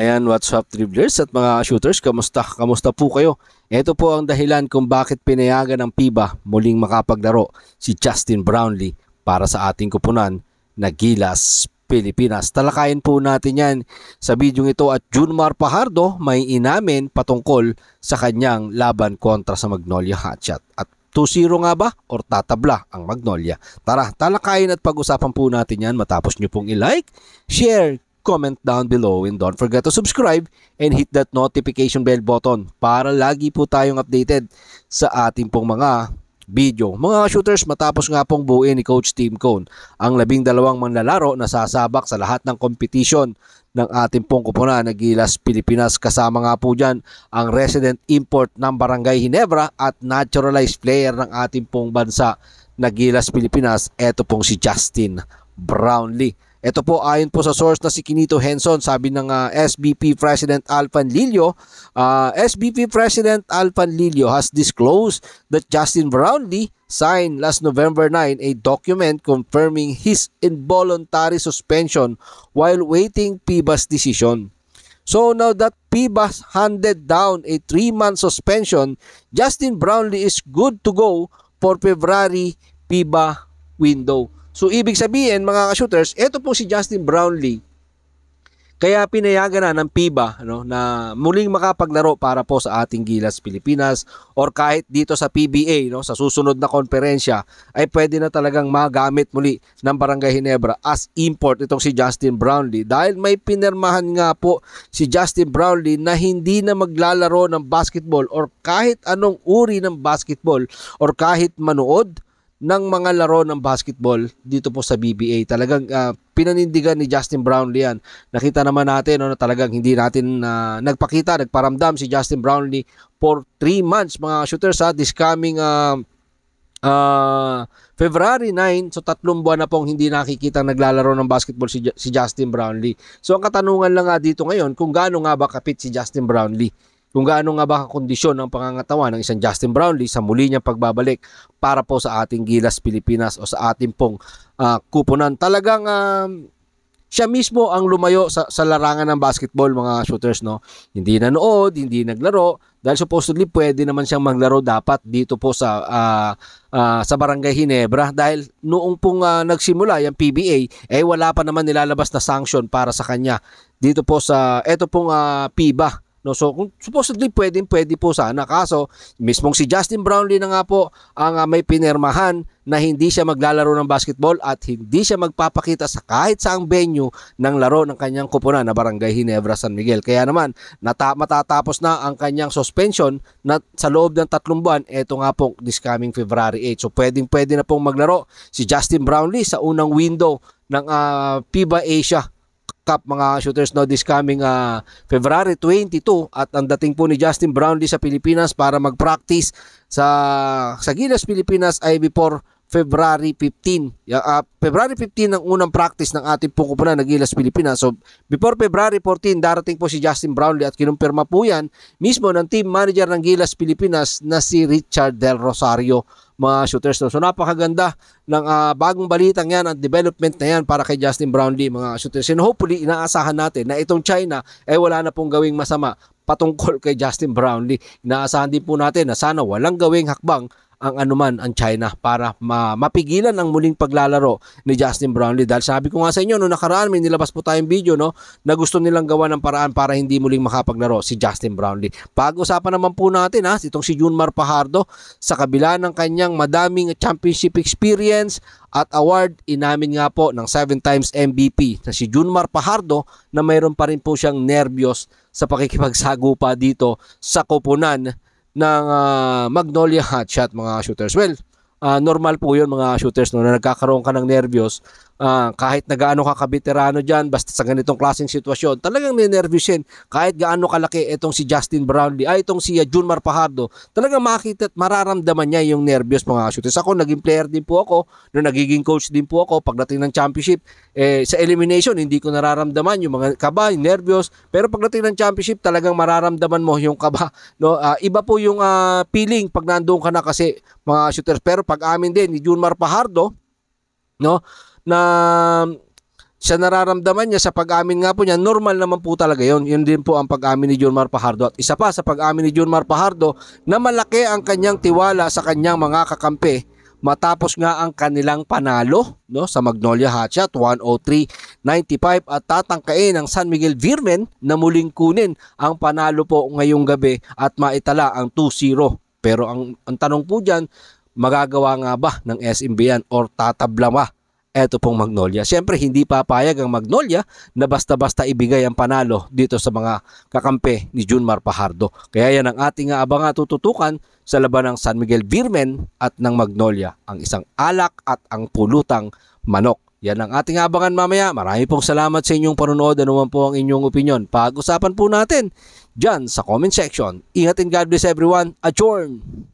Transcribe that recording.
Ayan, what's up dribblers at mga shooters, kamusta? Kamusta po kayo? Ito po ang dahilan kung bakit pinayagan ng PIBA muling makapaglaro si Justin Brownlee para sa ating kupunan na Gilas Pilipinas. Talakayin po natin yan sa video ito at Junmar Pahardo may inamin patungkol sa kanyang laban kontra sa Magnolia Hotshot. At 2-0 nga ba or tatabla ang Magnolia? Tara, talakayin at pag-usapan po natin yan matapos nyo pong i-like, share, comment down below and don't forget to subscribe and hit that notification bell button para lagi po tayong updated sa ating pong mga video. Mga shooters, matapos nga pong buuin ni Coach Team Cone ang labing dalawang manlalaro na sasabak sa lahat ng competition ng ating pong kupuna na Gilas Pilipinas. Kasama nga po dyan ang resident import ng Barangay Hinebra at naturalized player ng ating pong bansa na Gilas Pilipinas. Ito pong si Justin Brownlee. Ito po ayon po sa source na si Kinito Henson, sabi ng uh, ah, SBP President Alfan Lilio, uh, ah, SBP President Alfan Lilio has disclosed that Justin Brownlee signed last November 9 a document confirming his involuntary suspension while waiting PBAS decision. So now that PBAS handed down a 3-month suspension, Justin Brownlee is good to go for February PBA window. So ibig sabihin mga ka-shooters, ito po si Justin Brownlee. Kaya pinayagan na ng PIBA no, na muling makapaglaro para po sa ating Gilas Pilipinas or kahit dito sa PBA no, sa susunod na konferensya ay pwede na talagang magamit muli ng Barangay Ginebra as import itong si Justin Brownlee dahil may pinirmahan nga po si Justin Brownlee na hindi na maglalaro ng basketball or kahit anong uri ng basketball or kahit manood ng mga laro ng basketball dito po sa BBA. Talagang uh, pinanindigan ni Justin Brownlee yan. Nakita naman natin no, na talagang hindi natin uh, nagpakita, nagparamdam si Justin Brownlee for 3 months mga shooters sa this coming uh, uh, February 9, so tatlong buwan na pong hindi nakikita naglalaro ng basketball si, si Justin Brownlee. So ang katanungan lang nga dito ngayon kung gaano nga ba kapit si Justin Brownlee kung gaano nga ba kondisyon ng pangangatawan ng isang Justin Brownlee sa muli niyang pagbabalik para po sa ating Gilas Pilipinas o sa ating pong uh, ah, kupunan. Talagang uh, siya mismo ang lumayo sa, sa larangan ng basketball mga shooters no. Hindi nanood, hindi naglaro dahil supposedly pwede naman siyang maglaro dapat dito po sa uh, uh, sa Barangay Hinebra dahil noong pong uh, nagsimula yung PBA eh wala pa naman nilalabas na sanction para sa kanya dito po sa eto pong uh, PIBA No, so kung supposedly pwedeng pwede po sana kaso mismong si Justin Brownlee na nga po ang uh, may pinermahan na hindi siya maglalaro ng basketball at hindi siya magpapakita sa kahit saang venue ng laro ng kanyang kupunan na Barangay Hinebra San Miguel. Kaya naman nata- matatapos na ang kanyang suspension na sa loob ng tatlong buwan eto nga po this coming February 8. So pwedeng pwede na pong maglaro si Justin Brownlee sa unang window ng uh, ah, FIBA Asia Cup mga shooters no this coming uh, February 22 at ang dating po ni Justin Brownlee sa Pilipinas para mag-practice sa sa Gilas Pilipinas ay before February 15. Uh, ah, February 15 ang unang practice ng ating pukupunan ng Gilas Pilipinas. So before February 14 darating po si Justin Brownlee at kinumpirma po yan mismo ng team manager ng Gilas Pilipinas na si Richard Del Rosario mga shooters. So napakaganda ng uh, bagong balitang yan at development na yan para kay Justin Brownlee mga shooters. And hopefully inaasahan natin na itong China ay eh, wala na pong gawing masama patungkol kay Justin Brownlee. Inaasahan din po natin na sana walang gawing hakbang ang anuman ang China para ma- mapigilan ang muling paglalaro ni Justin Brownlee. Dahil sabi ko nga sa inyo, no nakaraan may nilabas po tayong video no, na gusto nilang gawa ng paraan para hindi muling makapaglaro si Justin Brownlee. Pag-usapan naman po natin ha, itong si Junmar Pajardo sa kabila ng kanyang madaming championship experience at award, inamin nga po ng 7 times MVP na si Junmar Pajardo na mayroon pa rin po siyang nervyos sa pakikipagsagupa dito sa koponan ng uh, Magnolia Hotshot mga shooters. Well, uh, normal po yun mga shooters no, na nagkakaroon ka ng nervyos uh, kahit na gaano ka kabeterano diyan basta sa ganitong klaseng sitwasyon talagang ninervyos yan kahit gaano kalaki itong si Justin Brownlee ay itong si uh, ah, Jun Marpajardo talagang makikita at mararamdaman niya yung nervyos mga shooters ako naging player din po ako no, nagiging coach din po ako pagdating ng championship eh, sa elimination hindi ko nararamdaman yung mga kaba yung nervyos pero pagdating ng championship talagang mararamdaman mo yung kaba no uh, iba po yung uh, feeling pag nandoon ka na kasi mga shooters pero pag-amin din ni Junmar Pahardo no na siya nararamdaman niya sa pag-amin nga po niya, normal naman po talaga yon. Yun din po ang pag-amin ni Junmar Pahardo. At isa pa sa pag-amin ni Junmar Pahardo na malaki ang kanyang tiwala sa kanyang mga kakampi matapos nga ang kanilang panalo no, sa Magnolia Hatchet 103-95 at tatangkain ng San Miguel Virmen na muling kunin ang panalo po ngayong gabi at maitala ang 2-0. Pero ang, ang tanong po dyan, magagawa nga ba ng SMB yan or tatabla ba eto pong Magnolia. Siyempre, hindi papayag ang Magnolia na basta-basta ibigay ang panalo dito sa mga kakampi ni Junmar Pajardo. Kaya yan ang ating abang tututukan sa laban ng San Miguel Birmen at ng Magnolia, ang isang alak at ang pulutang manok. Yan ang ating abangan mamaya. Marami pong salamat sa inyong panunood. Ano man po ang inyong opinion. Pag-usapan po natin dyan sa comment section. Ingat and God bless everyone. Adjourn!